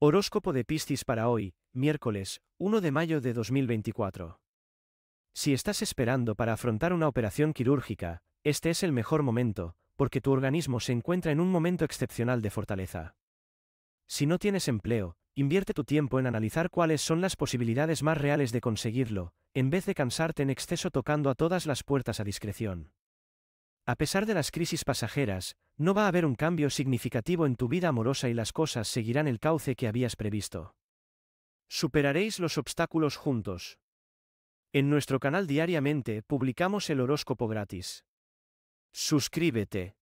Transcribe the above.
Horóscopo de Piscis para hoy, miércoles, 1 de mayo de 2024. Si estás esperando para afrontar una operación quirúrgica, este es el mejor momento, porque tu organismo se encuentra en un momento excepcional de fortaleza. Si no tienes empleo, invierte tu tiempo en analizar cuáles son las posibilidades más reales de conseguirlo, en vez de cansarte en exceso tocando a todas las puertas a discreción. A pesar de las crisis pasajeras, no va a haber un cambio significativo en tu vida amorosa y las cosas seguirán el cauce que habías previsto. Superaréis los obstáculos juntos. En nuestro canal diariamente publicamos el horóscopo gratis. Suscríbete.